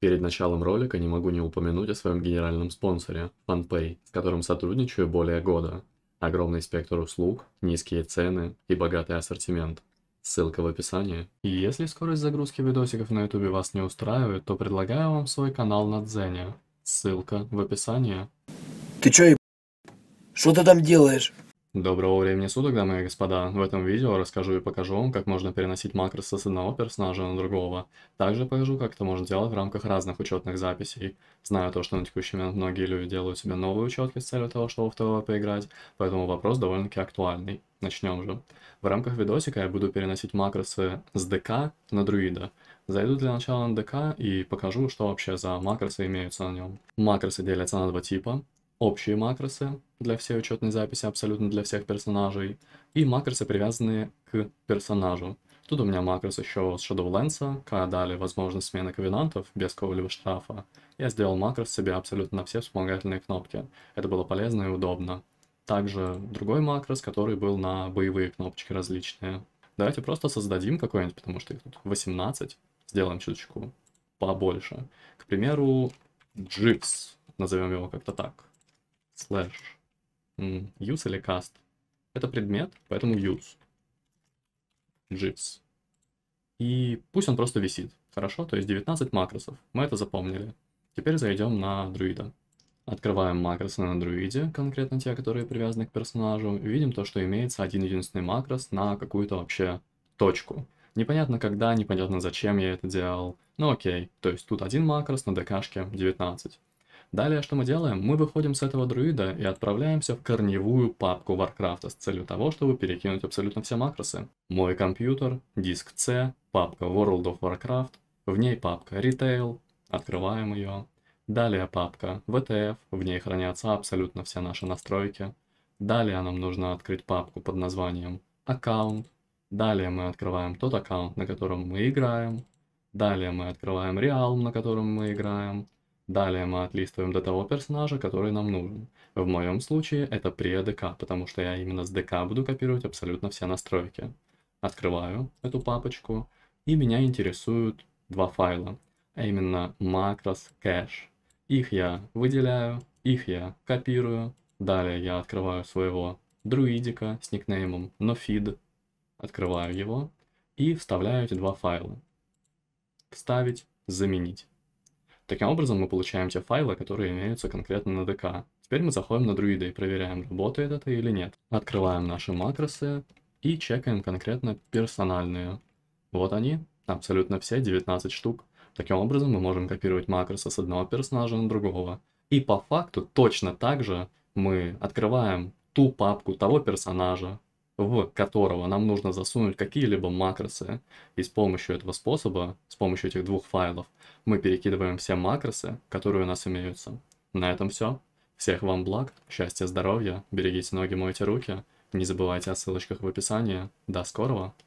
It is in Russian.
Перед началом ролика не могу не упомянуть о своем генеральном спонсоре, FunPay, с которым сотрудничаю более года. Огромный спектр услуг, низкие цены и богатый ассортимент. Ссылка в описании. И если скорость загрузки видосиков на YouTube вас не устраивает, то предлагаю вам свой канал на Дзене. Ссылка в описании. Ты чё, еб... Что ты там делаешь? Доброго времени суток, дамы и господа! В этом видео расскажу и покажу вам, как можно переносить макросы с одного персонажа на другого. Также покажу, как это можно делать в рамках разных учетных записей. Знаю то, что на текущий момент многие люди делают себе новые учетки с целью того, чтобы в ТВ поиграть, поэтому вопрос довольно-таки актуальный. Начнем же. В рамках видосика я буду переносить макросы с ДК на друида. Зайду для начала на ДК и покажу, что вообще за макросы имеются на нем. Макросы делятся на два типа общие макросы для всей учетной записи, абсолютно для всех персонажей, и макросы, привязанные к персонажу. Тут у меня макрос еще с Shadowlands, когда дали возможность смены ковенантов без какого-либо штрафа. Я сделал макрос себе абсолютно на все вспомогательные кнопки. Это было полезно и удобно. Также другой макрос, который был на боевые кнопочки различные. Давайте просто создадим какой-нибудь, потому что их тут 18. Сделаем чуточку побольше. К примеру, Джипс. Назовем его как-то так slash use или cast. Это предмет, поэтому use. Jibs. И пусть он просто висит. Хорошо, то есть 19 макросов. Мы это запомнили. Теперь зайдем на друида. Открываем макросы на друиде, конкретно те, которые привязаны к персонажу. Видим то, что имеется один единственный макрос на какую-то вообще точку. Непонятно когда, непонятно зачем я это делал. Ну окей, то есть тут один макрос, на ДКшке 19. Далее что мы делаем? Мы выходим с этого друида и отправляемся в корневую папку Варкрафта с целью того, чтобы перекинуть абсолютно все макросы. Мой компьютер, диск C, папка World of Warcraft, в ней папка Retail, открываем ее. Далее папка VTF, в ней хранятся абсолютно все наши настройки. Далее нам нужно открыть папку под названием аккаунт. Далее мы открываем тот аккаунт, на котором мы играем. Далее мы открываем реалм, на котором мы играем. Далее мы отлистываем до того персонажа, который нам нужен. В моем случае это pre-ADK, потому что я именно с DK буду копировать абсолютно все настройки. Открываю эту папочку, и меня интересуют два файла, а именно macros cache. Их я выделяю, их я копирую. Далее я открываю своего друидика с никнеймом NoFeed, открываю его и вставляю эти два файла. Вставить, заменить. Таким образом, мы получаем те файлы, которые имеются конкретно на ДК. Теперь мы заходим на друида и проверяем, работает это или нет. Открываем наши макросы и чекаем конкретно персональные. Вот они, абсолютно все, 19 штук. Таким образом, мы можем копировать макросы с одного персонажа на другого. И по факту точно так же мы открываем ту папку того персонажа, в которого нам нужно засунуть какие-либо макросы. И с помощью этого способа, с помощью этих двух файлов, мы перекидываем все макросы, которые у нас имеются. На этом все. Всех вам благ, счастья, здоровья, берегите ноги, мойте руки. Не забывайте о ссылочках в описании. До скорого!